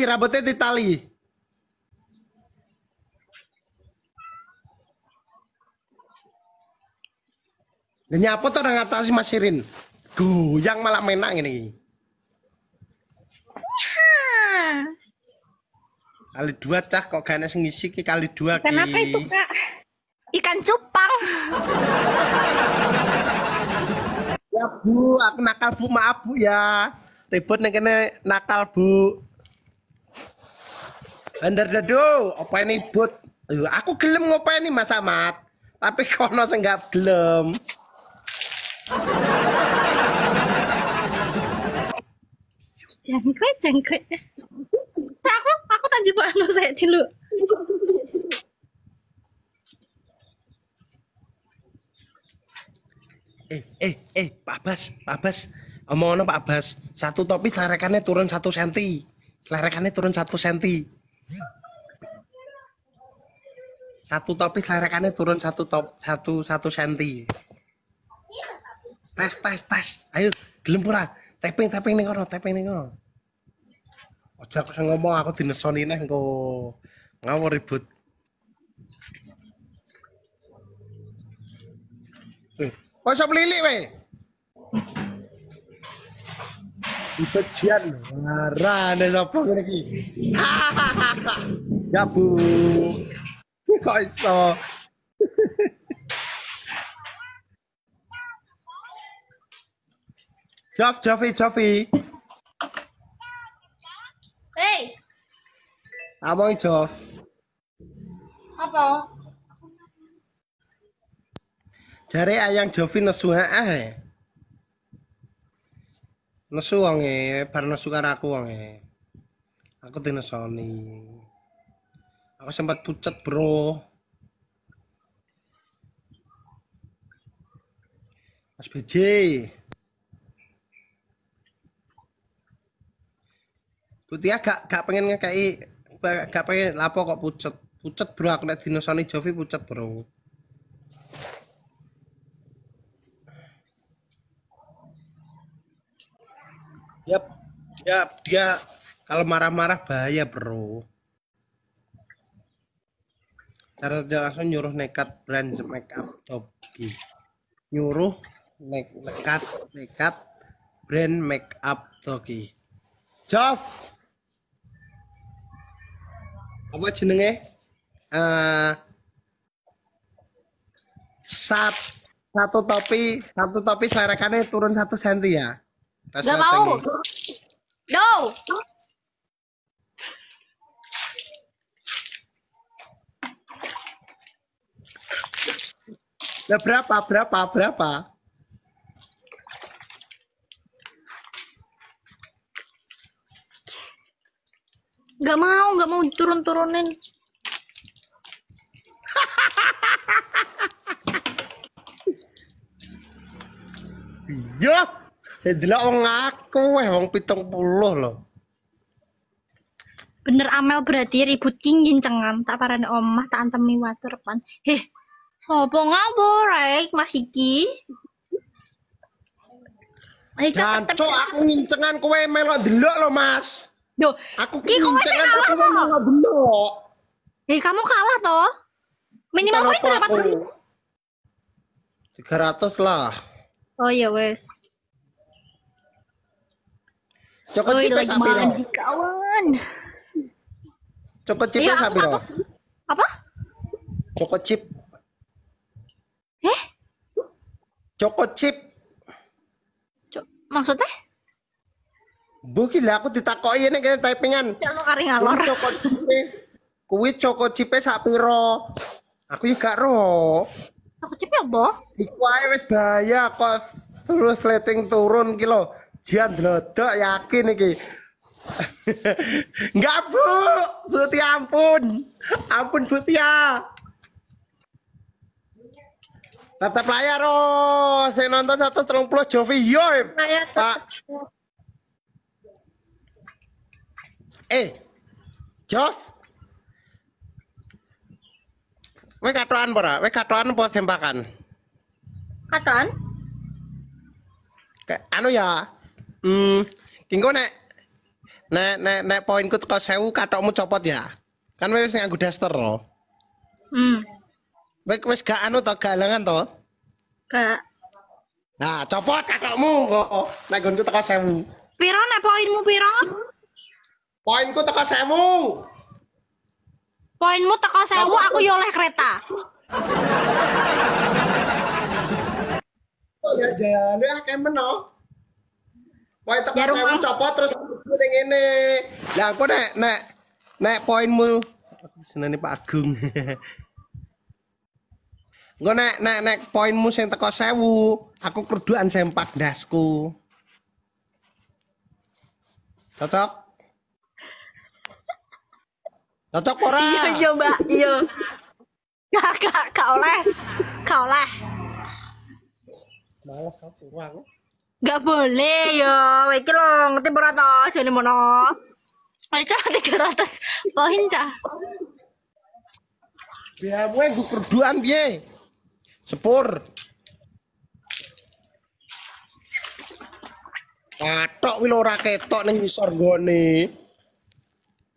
ditali, rambutnya ditali. Dan nyapa tuh orang ngatasi Mas Sirin. Goyang malah menang ini. Kali dua cah kok gak sing ngisi ki kali dua ki. Kenapa itu kak? Ikan cupang. ya bu, aku nakal bu maaf bu ya. Ribut nih kene nakal bu. Bandar doh, apa ini but? Aku gelem ini Mas Ahmad. Tapi kono sing gak gelem. Jangkrik, jangkrik. Nah, aku aku tak anu saya dulu. Eh, eh, eh, Pak Bas, Pak Bas, Omongan Pak Bas, satu topi sarakannya turun satu senti, sarakannya turun satu senti. Satu topik selerekannya turun satu top satu satu senti. Tes tes tes. Ayo gelempuran Tapping tapping nih kono, tapping nih kono. Aja aku ngomong aku dinesoni nih engko ngawur ribut. Weh, kok iso weh? Ujian ngarane eh, sapa ngene iki. Ya Bu. Kok iso? Jof, Jofi, Jofi. Hei. Apa itu? Apa? Jare ayang Jofi nesu eh nesu wonge bar nesu karo aku wonge aku dinesoni aku sempat pucat bro Mas BJ Putih ya, gak gak pengen ngekei gak pengen lapo kok pucet pucet bro aku nek dinosoni Jovi pucet bro dia dia dia kalau marah-marah bahaya bro cara dia langsung nyuruh nekat brand make up Toki nyuruh nekat nekat brand make up Toki Jof apa jenenge uh, sat satu topi satu topi selerekannya turun satu senti ya Tes Gak mau. No. Nah, berapa, berapa, berapa? Gak mau, gak mau turun-turunin. yup. Iya. Saya delok wong aku weh wong 70 loh. Bener Amel berarti ribut kingin cengam tak parane omah tak antemi watur kon. Heh. sopo ngawur rek Mas iki? Ayo, aku ngincengan kowe melok delok lo Mas. Yo, aku ki kowe sing kalah to. Melok delok. Eh kamu kalah toh? Minimal poin berapa tuh? 300 lah. Oh iya wes. Cokot cipes like Sapiro. Kawan. Cokot cipes ya, Sapiro. Apa? apa? cip chip. Eh? coko chip. Cok, maksudnya? Bukin lah aku ditakoi ini kayak typingan. Ya lu kari ngalor. Kuwi cokot cipe. Kuwi cokot cipe sapiro. Aku juga ro. coko cipe apa? Iku ae wis bahaya kok terus leting turun kilo Jangan ndlodok yakin iki. Enggak, Bu. Suti ampun. Ampun ya. Tetap layar oh, saya nonton satu puluh Jovi yo, ya, Pak. Eh. Jov. Wek katoan pora, Wek katoan apa tembakan? Katoan? Anu ya, Hmm, kengko nek nek nek nek poinku teko 1000 katokmu copot ya. Kan wis nganggo daster loh. Hmm. Wis wis gak anu to galangan to? Gak. Nah, copot kakakmu kok. Nek gonku teko 1000. Piro nek poinmu piro? Poinku teko 1000. Poinmu teko 1000 aku yo kereta. Oh, ya, ya, lu akeh menol. Poin teko saya sewu copot terus sing ngene. Lah aku nek nek nek poinmu senene Pak Agung. Engko nek nek nek poinmu sing teko sewu, aku kerduan sempak dasku. Cocok? Cocok ora? Iya, iya, Mbak. Iya. Kak, kak, kak oleh. Kak oleh. Malah kau aku. Gak boleh yo, iki lo ngerti ora to jane mono. Ayo cah 300 poin cah. Biar gue gue perduan biye. Sepur. Katok wis ora ketok ning ngisor gone.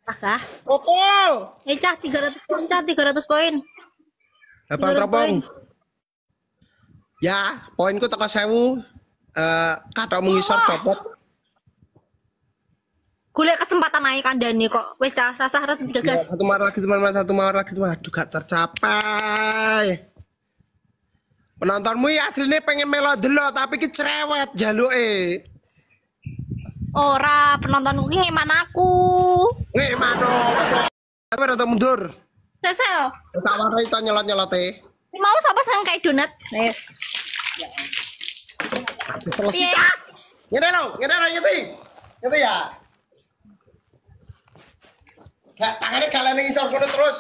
Kakak. Koko. cah 300 poin cah 300 poin. Apa teropong? Ya, poinku teko sewu, kata eh, kata ngisor copot Gue kesempatan naik nih kok wes cah rasa harus digagas Ya, satu mawar lagi teman teman satu mawar lagi teman aduh gak tercapai. Penontonmu ya aslinya pengen melo tapi ki cerewet jalu eh. Ora penonton ini ngeman aku. Ngeman opo? Tapi rada mundur. Selesai. Tak warna itu nyelot-nyelote. Mau sapa sayang kayak donat? Wes. Yes. Habis terus sih. Iya, iya. ah! Ngene lho, ngene lho ngerti. Ngerti ya? Gak tangannya kalian yang isor terus.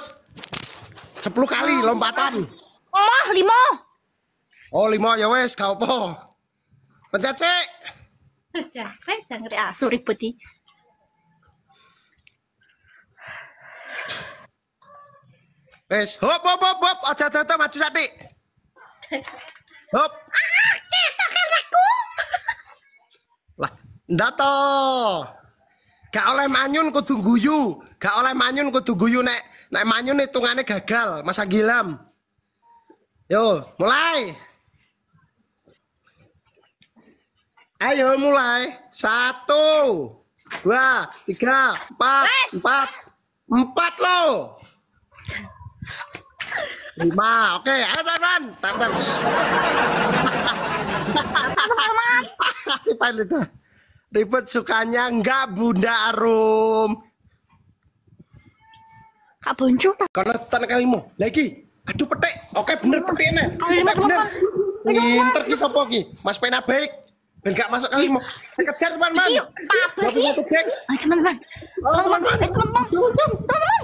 10 kali lompatan. Lima, lima. Oh, 5 ya wes, kau apa. Pencet pencet, pencet. jangan asu ah, ribut iki. Wes, hop hop hop hop, aja tata maju sate. Hop. Ah! Ndato. Gak oleh manyun kudu guyu. Gak oleh manyun kudu guyu nek nek manyun hitungannya gagal, masa gilam. Yo, mulai. Ayo mulai. Satu, dua, tiga, empat, empat, empat lo. Lima, oke. Ayo teman, teman. Si Pak Ribet sukanya enggak Bunda Arum. Kak Bunco. Karena tanah kalimu. Lagi. Aduh petik. Oke bener ini, Kalimat bener. Pinter ki sapa Mas Pena baik. Dan gak masuk kalimu. Kejar teman-teman. Iya, apa sih? Teman-teman. Oh, teman-teman. Teman-teman. Teman-teman. Teman-teman.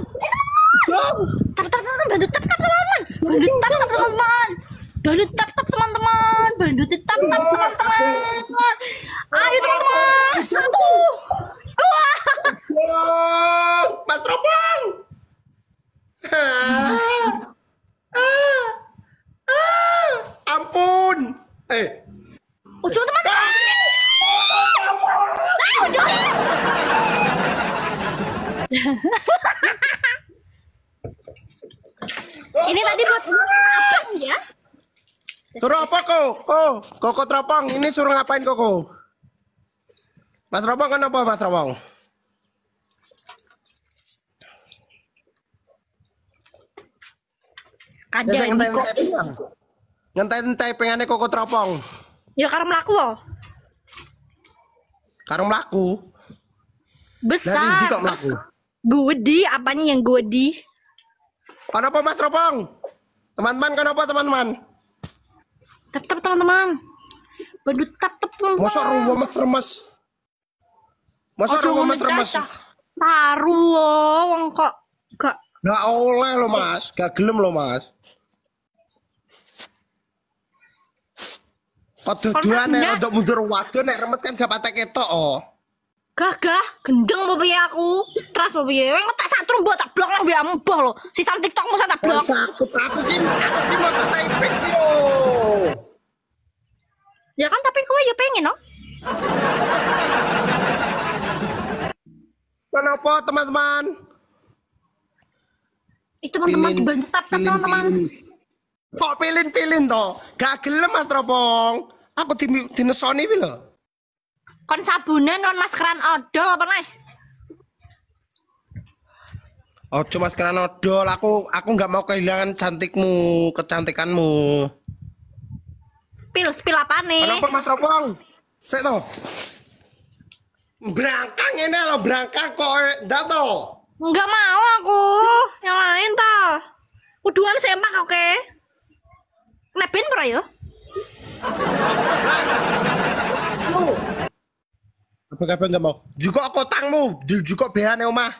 Teman-teman. Teman-teman. Teman-teman. Teman-teman. Dulu tap tap teman-teman, bandut tap tap teman-teman. Ayo teman-teman. Koko Tropong, ini suruh ngapain Koko? Mas Tropong kenapa Mas Tropong? Kada ngentai ngentai ngentai pengennya Koko Tropong. Ya karena melaku loh. Karena melaku. Besar. Dari kok melaku. Gudi, apanya yang gudi? Kenapa Mas Tropong? Teman-teman kenapa teman-teman? Tetap teman-teman. Badut tetep Masa ruwa mas remas. Masa Ojo ruwa mas remas. Taru wong kok gak gak oleh lo Mas, gak gelem loh Mas. Keduduan yang udah mundur waduh nek remet kan gak patek ketok oh. Gagah, gendeng mau piye aku? Stres apa piye? Wong tak sak trumbo tak blok lah biamu mbah lo. Sistem TikTokmu sak tak eh, blok. Aku aku ki aku ki mau tak back yo ya kan tapi kowe ya pengen no kenapa teman-teman itu teman-teman dibentak teman-teman kok pilin-pilin toh gak gelem mas Tropong. aku di dinesoni wi lho kon sabunnya, non maskeran odol apa nih Ojo maskeran odol, aku aku nggak mau kehilangan cantikmu, kecantikanmu spill spill apa nih teropong mas ropong, saya tuh berangkang ini lo berangkang kok enggak eh, tuh enggak mau aku yang lain tuh kuduan sempak oke okay? Nepin pro yo apa kabar enggak mau juga kotangmu juga behane omah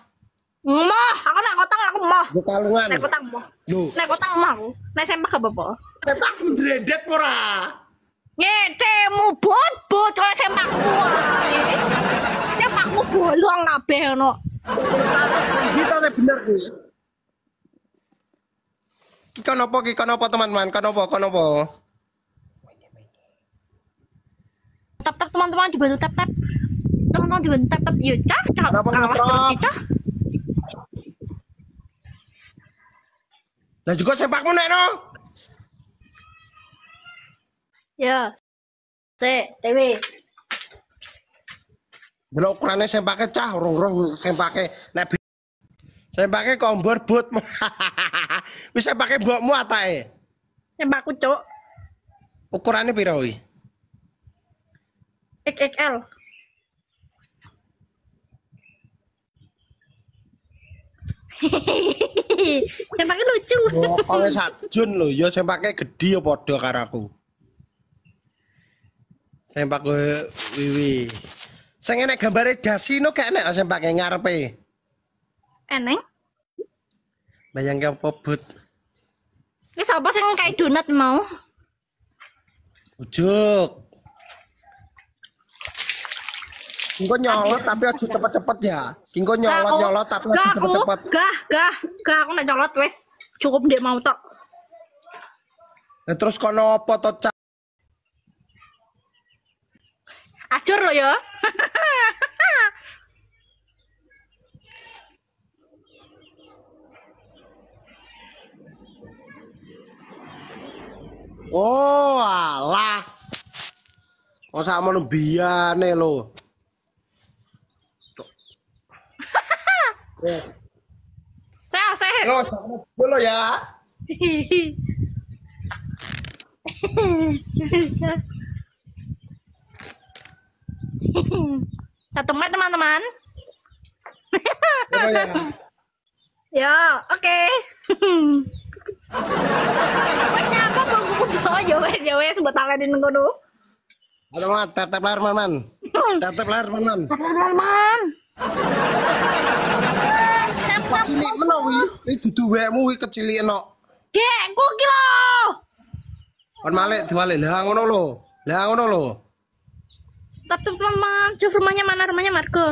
Mah, aku nak kotang aku mah. Gue kalungan. Nek kotang moh. Nek kotang moh aku. Nek sempak apa apa? Sempak mendredet ora ngecemu bot-bot oleh sempakmu sempakmu bolong kabeh no ditane bener tuh ki kono apa nopo apa teman-teman kita apa kita apa tap tap teman-teman dibantu tap tap teman-teman dibantu tap tap yuk cah cah awas terus cah dan juga sepakmu nek no. Ya. C, TV. Delok saya pakai cah urung-urung sempake nek sempake kombor but. Wis sempake mbokmu pakai Sempakku, Cuk. Ukurane piro iki? XXL. pakai lucu. Oh, kok sajun lho saya pakai gedhi ya padha karaku. Sempak wiwi. Sing enek gambare dasino gak enek pakai ngarepe. Eneng. Bayang kau pobut. Wis apa sing kayak donat mau? Ujuk. Kingko nyolot tapi aja cepet-cepet ya. Kingko nyolot gak, nyolot tapi aja cepet-cepet. Gah, gah, gah aku nak nyolot wes cukup dia mau tok. Nah, terus kono apa to Acur lo ya. Oh, alah. Kok sama mono biyane lho. Saya saya. Lo dulu ya. Hehehe. ketemu teman-teman ya, oke oh, wes nyapa mau kudu ya wes ya wes buat tanganin hmm. ngono Aduh, mat, tetap layar man, tetap layar man, man. Tetap layar man. Kecilik menawi, ini duduwekmu kecilik enak. Gek, kok kira. Kon malik diwalik, lah ngono lo. Lah ngono lho tetap teman Juf rumahnya mana nah, rumahnya Marco?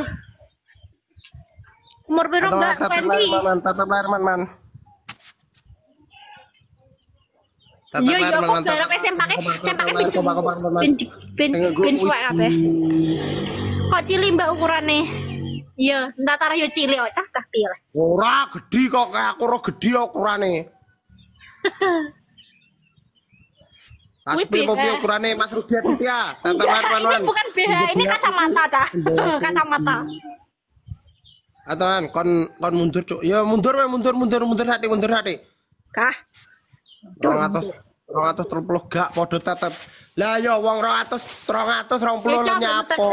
umur biru enggak Fendi tetap lahir man man Yo yo kok garap sempake pakai, picu pakai ben ben suwek kabeh kok cilik mbak ukurannya? Iya, ndak tarah yo cilik kok cah cah piye. Ora gedhi kok aku ora gede ukurannya. Mas mau mobil ukurannya Mas Rudia Titya. Ini bukan BH, ini kacamata dah. kacamata. Atau kan kon kon mundur cuk. Ya mundur we mundur mundur mundur hati mundur hati. Kah? 200 200 30 gak podo tetep. Lah ya wong 200 220 lo nyapo.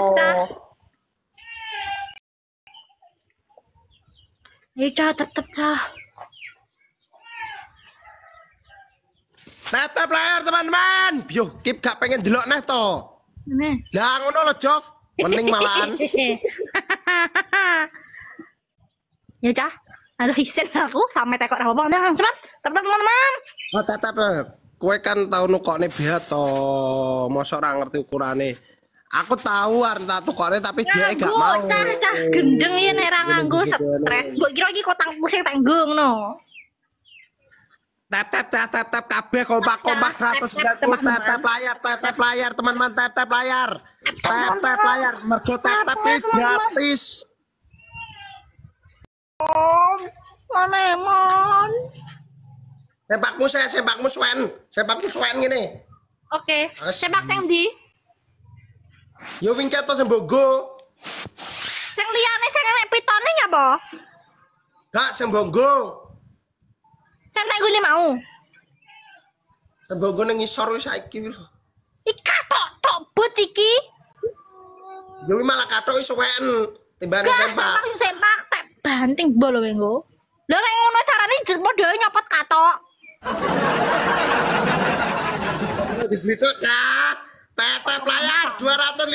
cah tetep cah. Laptop layar teman-teman. Yo, Kip gak pengen delok neh to. Lah ngono lo Jof. mending malahan. ya cah, aduh isen aku sampe tekok ra apa-apa. Nah, cepat, tetap teman-teman. Oh, tetap. Eh. Kue kan tau nukokne biar to. Mosok ora ngerti ukurane. Aku tahu arta kore tapi dia gak mau. Cah, cah gendeng ya nek ra gitu ya, stres. Gue kira lagi kotak sing tanggung no tap tap tap tap tap kabeh kompak kompak 190 tap tap layar tap tap layar teman-teman tap tap layar tap tap layar mergo tap tap ini gratis Om Panemon Sepakmu saya sepakmu Swen sepakmu Swen gini Oke sepak sing di Yo wingket to sembogo Sing liyane sing enek pitone nyapa Gak sembonggo santai gue mau. tembok gue nengi soru saiki lho. Iki tok tok but iki. Jadi malah kato wis tiba timbane sempak. Sempak sempak tak banting bolo wengo lo kayak ngono carane doain nyopot katok. Dibitu cah. Tetep layar 250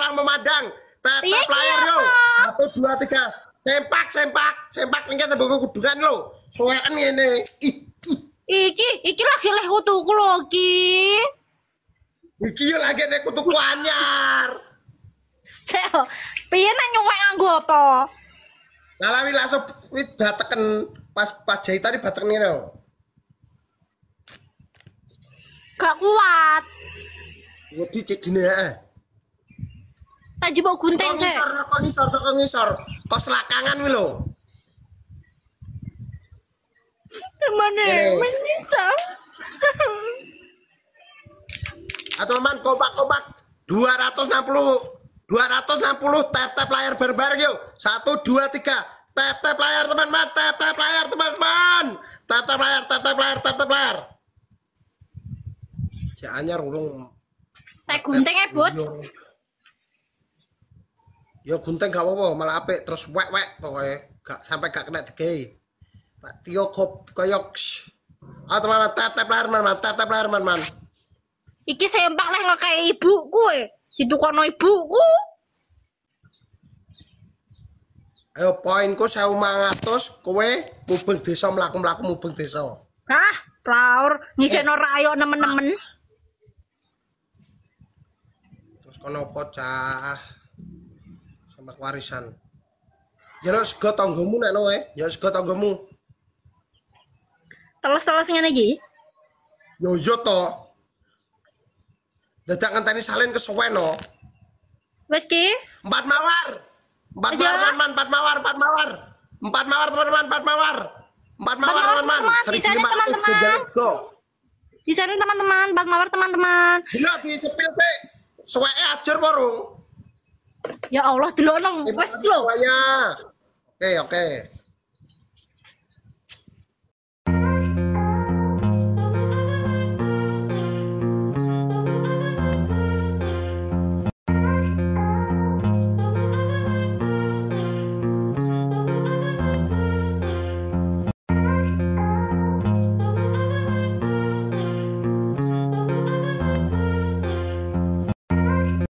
orang memandang. Tetep iya, iya, layar yo. Satu dua tiga Sempak sempak sempak ning kene gue kudungan lo sowekan ini Iki, iki lagi leh kutuku lo, iki. Iki lagi leh kutuku anyar. Cek, oh, piye nek nyuwek anggo apa? Lalawi langsung wit bateken pas pas jahitan bateken ngene lho. Oh. Gak kuat. Wedi cek ae. Eh. Tak jebok gunting cek. Kok ngisor, kok ngisor, kok ngisor. Kok selakangan lho. Teman menyesal. Atau teman kompak-kompak 260 260 tap-tap layar barbar yuk. 1 2 3 tap-tap layar teman-teman, tap-tap layar teman-teman. Tap-tap layar, tap-tap layar, tap-tap layar. Si anyar urung. Tak gunting ya Bud. yo gunting gak apa-apa, malah apik terus wek-wek pokoknya. Gak sampai gak kena dikei. Pak Tio Kop Koyoks. Ah, teman tap tap lahir man, tap tap lahir man, man. Iki sempak lah nggak kayak ibuku eh. Itu no ibuku. Ayo poinku sewu mangatus, kowe mubeng desa melaku-melaku mubeng desa. Hah? Plaur, nih eh. rayo nemen-nemen. Terus kono apa sama warisan. Jaluk ya, sego gemu nek no eh, jaluk ya, sego tanggamu teles-telesengan iki? Yo yo to. Dadak ngenteni salin kesuwen no. Wes ki? Empat mawar. Empat ya. mawar, teman-teman, empat mawar, empat mawar. Empat mawar, teman-teman, empat mawar. Empat mawar, teman-teman. Di sana eh, teman-teman. Di sana teman-teman, empat mawar teman-teman. Delok di sepil se. Suweke eh, ajur porong. Ya Allah, delok nang wes lho. Oke, oke.